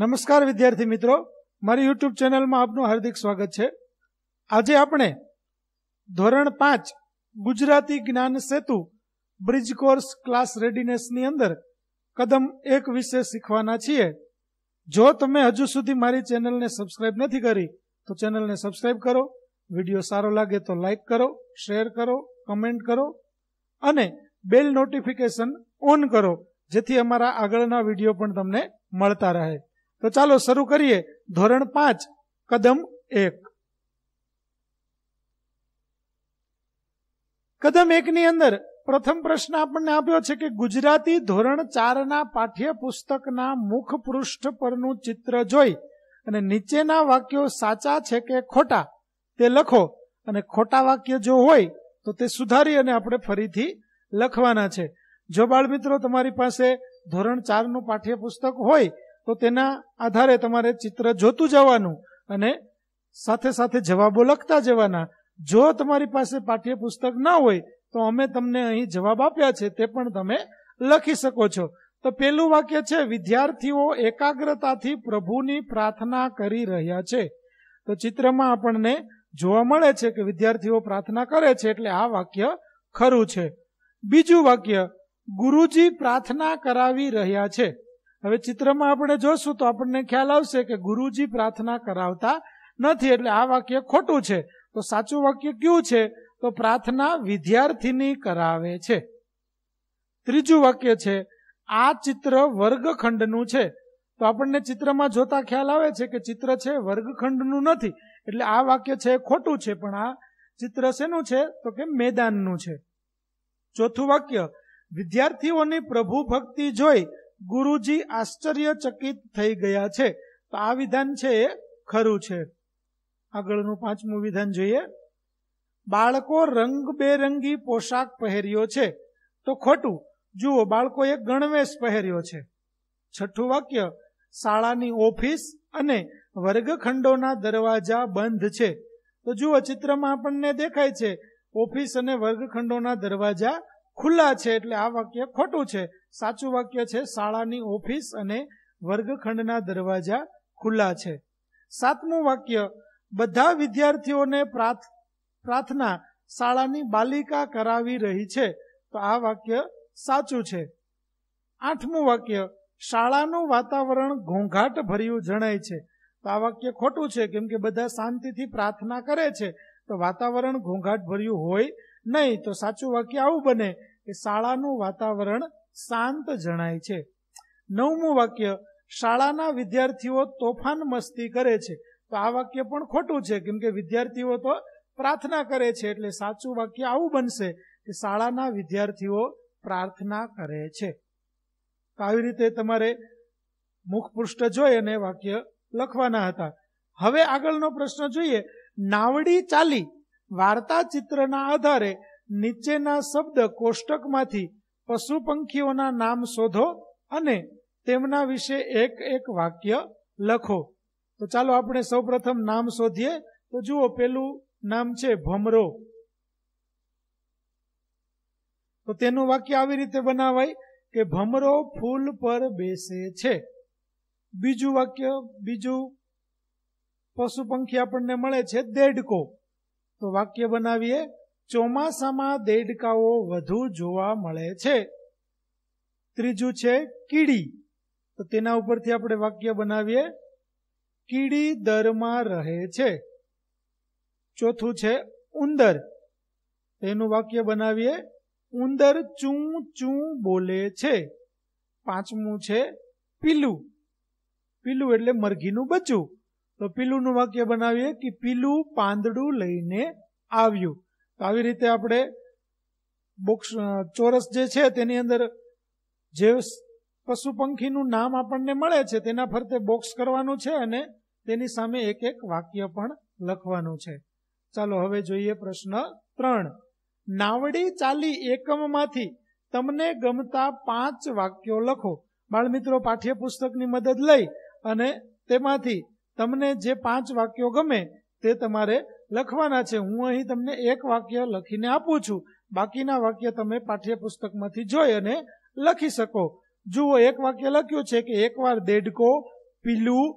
નમસ્કાર વિદ્યાર્થી મિત્રો મારી યુટ્યુબ ચેનલમાં આપનું હાર્દિક સ્વાગત છે આજે આપણે ધોરણ પાંચ Gujarati Gyan Setu bridge course class રેડીનેસની અંદર કદમ એક વિશે શીખવાના છીએ જો તમે હજુ સુધી મારી ચેનલને સબસ્ક્રાઇબ નથી કરી તો ચેનલને સબસ્ક્રાઇબ કરો વિડીયો સારો લાગે તો લાઇક કરો શેર કરો કમેન્ટ કરો અને બેલ નોટિફિકેશન ઓન કરો જેથી અમારા આગળના વિડીયો પણ તમને મળતા રહે તો ચાલો શરૂ કરીએ ધોરણ પાંચ કદમ એક કદમ એકની અંદર પ્રથમ પ્રશ્ન આપણને આપ્યો છે કે ગુજરાતી ધોરણ ચારના પાઠ્યપુસ્તકના મુખ પૃષ્ઠ પરનું ચિત્ર જોઈ અને નીચેના વાક્યો સાચા છે કે ખોટા તે લખો અને ખોટા વાક્ય જો હોય તો તે સુધારી અને આપણે ફરીથી લખવાના છે જો બાળ મિત્રો તમારી પાસે ધોરણ ચારનું પાઠ્યપુસ્તક હોય તો તેના આધારે તમારે ચિત્ર જોતું જવાનું અને સાથે સાથે જવાબો લખતા જવાના જો તમારી પાસે પાઠ્યપુસ્તક ન હોય તો અમે તમને અહીં જવાબ આપ્યા છે તે પણ તમે લખી શકો છો તો પેલું વાક્ય છે વિદ્યાર્થીઓ એકાગ્રતાથી પ્રભુની પ્રાર્થના કરી રહ્યા છે તો ચિત્રમાં આપણને જોવા મળે છે કે વિદ્યાર્થીઓ પ્રાર્થના કરે છે એટલે આ વાક્ય ખરું છે બીજું વાક્ય ગુરુજી પ્રાર્થના કરાવી રહ્યા છે હવે ચિત્રમાં આપણે જોશું તો આપણને ખ્યાલ આવશે કે ગુરુજી પ્રાર્થના કરાવતા નથી એટલે આ વાક્ય ખોટું છે તો સાચું વાક્ય કયું છે તો પ્રાર્થના વિદ્યાર્થીની કરાવે છે ત્રીજું વાક્ય છે આ ચિત્ર વર્ગખંડનું છે તો આપણને ચિત્રમાં જોતા ખ્યાલ આવે છે કે ચિત્ર છે વર્ગખંડનું નથી એટલે આ વાક્ય છે ખોટું છે પણ આ ચિત્ર શેનું છે તો કે મેદાનનું છે ચોથું વાક્ય વિદ્યાર્થીઓની પ્રભુ ભક્તિ જોઈ ગુરુજી આશ્ચર્યચકિત થઈ ગયા છે તો આ વિધાન છે એ ખરું છે આગળનું પાંચમું વિધાન જોઈએ બાળકો રંગબેરંગી પોશાક પહેર્યો છે તો ખોટું જુઓ બાળકોએ ગણવેશ પહેર્યો છે છઠ્ઠું વાક્ય શાળાની ઓફિસ અને વર્ગખંડોના દરવાજા બંધ છે તો જુઓ ચિત્રમાં આપણને દેખાય છે ઓફિસ અને વર્ગખંડોના દરવાજા ખુલ્લા છે એટલે આ વાક્ય ખોટું છે સાચું વાક્ય છે શાળાની ઓફિસ અને વર્ગખંડના દરવાજા ખુલ્લા છે સાતમું વાક્ય બધા વિદ્યાર્થીઓને પ્રાર્થના શાળાની બાલિકા કરાવી રહી છે તો આ વાક્ય સાચું છે આઠમું વાક્ય શાળાનું વાતાવરણ ઘોંઘાટ ભર્યું જણાય છે તો આ વાક્ય ખોટું છે કેમ કે બધા શાંતિથી પ્રાર્થના કરે છે તો વાતાવરણ ઘોંઘાટ ભર્યું હોય નહીં તો સાચું વાક્ય આવું બને કે શાળાનું વાતાવરણ શાંત જણાય છે નવમું વાક્ય શાળાના વિદ્યાર્થીઓ તોફાન મસ્તી કરે છે તો આ વાક્ય પણ ખોટું છે કેમ કે વિદ્યાર્થીઓ તો પ્રાર્થના કરે છે એટલે સાચું વાક્ય આવું બનશે કે શાળાના વિદ્યાર્થીઓ પ્રાર્થના કરે છે તો આવી રીતે તમારે મુખપૃષ્ઠ જોઈ અને વાક્ય લખવાના હતા હવે આગળનો પ્રશ્ન જોઈએ નાવડી ચાલી વાર્તા ચિત્રના આધારે નીચેના શબ્દ કોષ્ટકમાંથી પશુ પંખીઓના નામ શોધો અને તેમના વિશે એક એક વાક્ય લખો તો ચાલો આપણે સૌપ્રથમ નામ શોધીએ તો જુઓ પેલું નામ છે ભમરો તો તેનું વાક્ય આવી રીતે બનાવાય કે ભમરો ફૂલ પર બેસે છે બીજું વાક્ય બીજું પશુ પંખી આપણને મળે છે દેડકો તો વાક્ય બનાવીએ ચોમાસામાં દેડકાઓ વધુ જોવા મળે છે ત્રીજું છે કીડી તો તેના ઉપરથી આપણે વાક્ય બનાવીએ કીડી દરમાં રહે છે ચોથું છે ઉંદર તેનું વાક્ય બનાવીએ ઉંદર ચૂં ચૂં બોલે છે પાંચમું છે પીલું પીલું એટલે મરઘીનું બચ્ચું તો પીલુંનું વાક્ય બનાવીએ કે પીલું પાંદડું લઈને આવ્યું તો આવી રીતે આપણે બોક્સ ચોરસ જે છે તેની અંદર જે પશુ પંખીનું નામ આપણને મળે છે તેના ફરતે બોક્સ કરવાનું છે અને તેની સામે એક એક વાક્ય પણ લખવાનું છે ચાલો હવે જોઈએ પ્રશ્ન ત્રણ નાવડી ચાલી એકમમાંથી તમને ગમતા પાંચ વાક્યો લખો બાળમિત્રો પાઠ્યપુસ્તકની મદદ લઈ અને તેમાંથી તમને જે પાંચ વાક્યો ગમે તે તમારે લખવાના છે હું અહીં તમને એક વાક્ય લખીને આપું છું બાકીના વાક્ય તમે પાઠ્યપુસ્તકમાંથી જોઈ અને લખી શકો જુઓ એક વાક્ય લખ્યું છે કે એકવાર દેડકો પીલું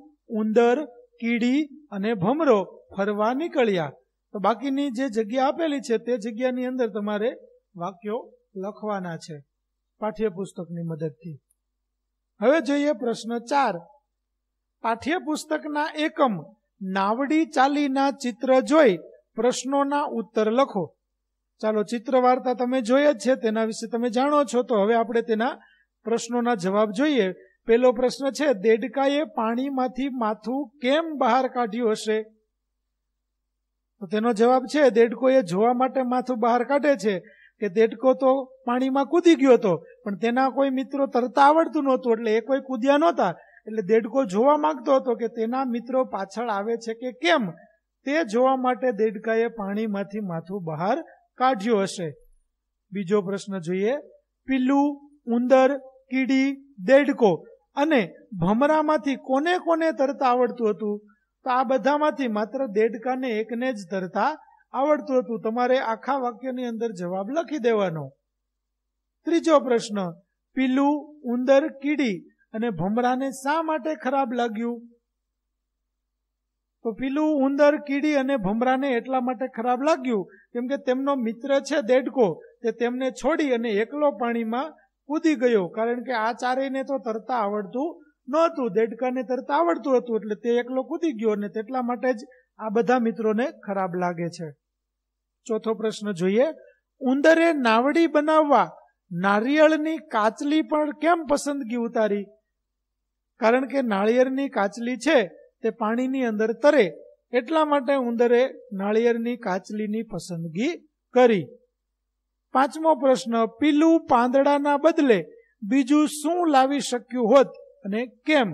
ઉંદર કીડી અને ભમરો ફરવા નીકળ્યા તો બાકીની જે જગ્યા આપેલી છે તે જગ્યાની અંદર તમારે વાક્યો લખવાના છે પાઠ્યપુસ્તકની મદદથી હવે જોઈએ પ્રશ્ન ચાર પાઠ્યપુસ્તકના એકમ નાવડી ચાલીના ચિત્ર જોઈ પ્રશ્નોના ઉત્તર લખો ચાલો ચિત્ર વાર્તા તમે જોઈ જ છે તેના વિશે તમે જાણો છો તો હવે આપણે તેના પ્રશ્નોના જવાબ જોઈએ પહેલો પ્રશ્ન છે દેડકાએ પાણીમાંથી માથું કેમ બહાર કાઢ્યું હશે તો તેનો જવાબ છે દેડકો એ જોવા માટે માથું બહાર કાઢે છે કે દેડકો તો પાણીમાં કૂદી ગયો હતો પણ તેના કોઈ મિત્રો તરતા આવડતું નહોતું એટલે એ કોઈ કૂદ્યા નહોતા એટલે દેડકો જોવા માંગતો હતો કે તેના મિત્રો પાછળ આવે છે કે કેમ તે જોવા માટે દેડકાએ પાણીમાંથી માથું બહાર કાઢ્યું હશે બીજો પ્રશ્ન જોઈએ પીલું ઉંદર કીડી દેડકો અને ભમરામાંથી કોને કોને તરતા આવડતું હતું તો આ બધામાંથી માત્ર દેડકાને એકને જ તરતા આવડતું હતું તમારે આખા વાક્યની અંદર જવાબ લખી દેવાનો ત્રીજો પ્રશ્ન પીલું ઉંદર કીડી અને ભમરાને શા માટે ખરાબ લાગ્યું તો પેલું ઉંદર કીડી અને ભમરાને એટલા માટે ખરાબ લાગ્યું કેમ કે તેમનો મિત્ર છે દેડકો તે તેમને છોડી અને એકલો પાણીમાં કૂદી ગયો કારણ કે આ ચારેયને તો તરતા આવડતું નહોતું દેડકાને તરતા આવડતું હતું એટલે તે એકલો કૂદી ગયો અને તેટલા માટે જ આ બધા મિત્રોને ખરાબ લાગે છે ચોથો પ્રશ્ન જોઈએ ઉંદરે નાવડી બનાવવા નારિયેળની કાચલી પણ કેમ પસંદગી ઉતારી કારણ કે નાળિયેરની કાચલી છે તે પાણીની અંદર તરે એટલા માટે ઉંદરે નાળિયેરની કાચલીની પસંદગી કરી પાંચમો પ્રશ્ન પીલું પાંદડાના બદલે બીજું શું લાવી શક્યું હોત અને કેમ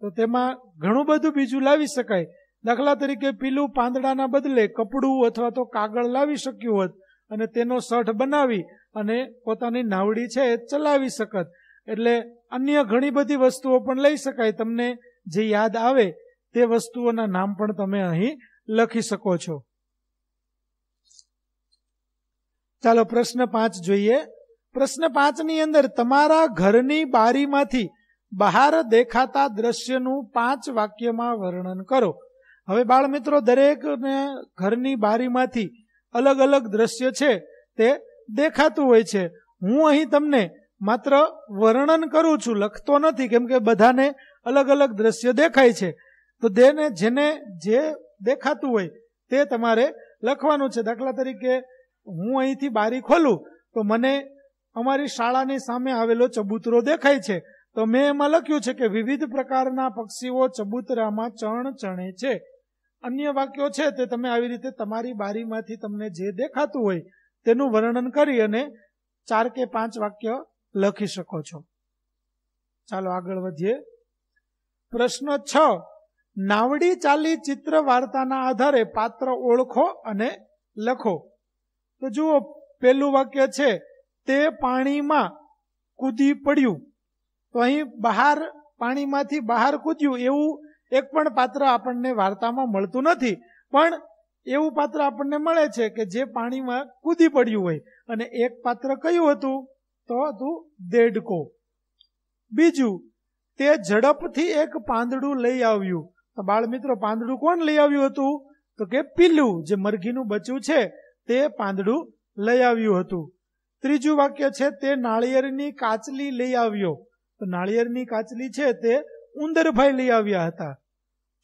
તો તેમાં ઘણું બધું બીજું લાવી શકાય દાખલા તરીકે પીલું પાંદડાના બદલે કપડું અથવા તો કાગળ લાવી શક્યું હોત અને તેનો શર્ટ બનાવી અને પોતાની નાવડી છે ચલાવી શકત એટલે અન્ય ઘણી બધી વસ્તુઓ પણ લઈ શકાય તમને જે યાદ આવે તે વસ્તુઓના નામ પણ તમે અહીં લખી શકો છો ચાલો પ્રશ્ન પાંચ જોઈએ પ્રશ્ન પાંચની અંદર તમારા ઘરની બારીમાંથી બહાર દેખાતા દ્રશ્યનું પાંચ વાક્યમાં વર્ણન કરો હવે બાળ મિત્રો દરેકને ઘરની બારીમાંથી અલગ અલગ દ્રશ્ય છે તે દેખાતું હોય છે હું અહીં તમને માત્ર વર્ણન કરું છું લખતો નથી કેમ કે બધાને અલગ અલગ દ્રશ્ય દેખાય છે તો તેને જેને જે દેખાતું હોય તે તમારે લખવાનું છે દાખલા તરીકે હું અહીંથી બારી ખોલું તો મને અમારી શાળાની સામે આવેલો ચબૂતરો દેખાય છે તો મેં એમાં લખ્યું છે કે વિવિધ પ્રકારના પક્ષીઓ ચબૂતરામાં ચણ ચણે છે અન્ય વાક્યો છે તે તમે આવી રીતે તમારી બારીમાંથી તમને જે દેખાતું હોય તેનું વર્ણન કરી અને ચાર કે પાંચ વાક્ય લખી શકો છો ચાલો આગળ વધીએ પ્રશ્ન છ નાવડી ચાલી ચિત્ર વાર્તાના આધારે પાત્ર ઓળખો અને લખો તો જુઓ પેલું વાક્ય છે તે પાણીમાં કૂદી પડ્યું તો અહીં બહાર પાણીમાંથી બહાર કૂદ્યું એવું એક પણ પાત્ર આપણને વાર્તામાં મળતું નથી પણ એવું પાત્ર આપણને મળે છે કે જે પાણીમાં કૂદી પડ્યું હોય અને એક પાત્ર કયું હતું તો દેડકો બીજું તે ઝડપથી એક પાંદડું લઈ આવ્યું તો બાળ મિત્રો પાંદડું કોણ લઈ આવ્યું હતું તો કે પીલું જે મરઘીનું બચ્યું છે તે પાંદડું લઈ આવ્યું હતું ત્રીજું વાક્ય છે તે નાળિયેરની કાચલી લઈ આવ્યો તો નાળિયેરની કાચલી છે તે ઉંદરભાઈ લઈ આવ્યા હતા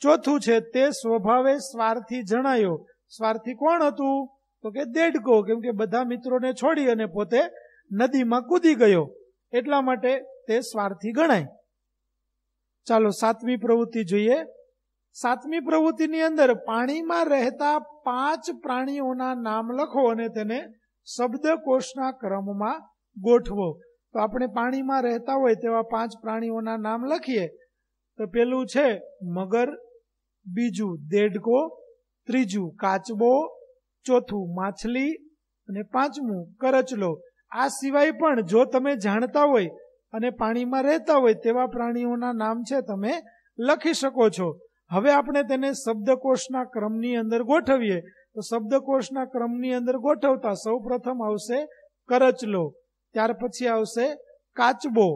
ચોથું છે તે સ્વભાવે સ્વાર્થી જણાયો સ્વાર્થી કોણ હતું તો કે દેડકો કેમ કે બધા મિત્રોને છોડી અને પોતે નદીમાં કૂદી ગયો એટલા માટે તે સ્વાર્થી ગણાય ચાલો સાતમી પ્રવૃત્તિ જોઈએ સાતમી પ્રવૃત્તિની અંદર પાણીમાં રહેતા પાંચ પ્રાણીઓના નામ લખો અને તેને શબ્દકોશના ક્રમમાં ગોઠવો તો આપણે પાણીમાં રહેતા હોય તેવા પાંચ પ્રાણીઓના નામ લખીએ તો પેલું છે મગર બીજું દેડકો ત્રીજું કાચબો ચોથું માછલી અને પાંચમું કરચલો આ સિવાય પણ જો તમે જાણતા હોય અને પાણીમાં રહેતા હોય તેવા પ્રાણીઓના નામ છે તમે લખી શકો છો હવે આપણે તેને શબ્દકોષના ક્રમની અંદર ગોઠવીએ તો શબ્દકોષના ક્રમની અંદર ગોઠવતા સૌપ્રથમ આવશે કરચલો ત્યાર પછી આવશે કાચબો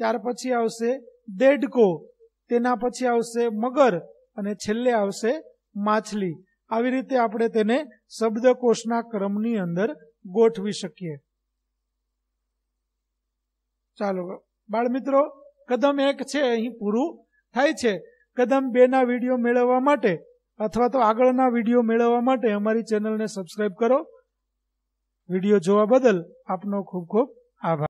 ત્યાર પછી આવશે દેડકો તેના પછી આવશે મગર અને છેલ્લે આવશે માછલી આવી રીતે આપણે તેને શબ્દકોષના ક્રમની અંદર ગોઠવી શકીએ ચાલો બાળ મિત્રો કદમ એક છે અહીં પૂરું થાય છે કદમ બેના વિડીયો મેળવવા માટે અથવા તો આગળના વિડીયો મેળવવા માટે અમારી ચેનલને સબસ્ક્રાઈબ કરો વિડીયો જોવા બદલ આપનો ખૂબ ખૂબ આભાર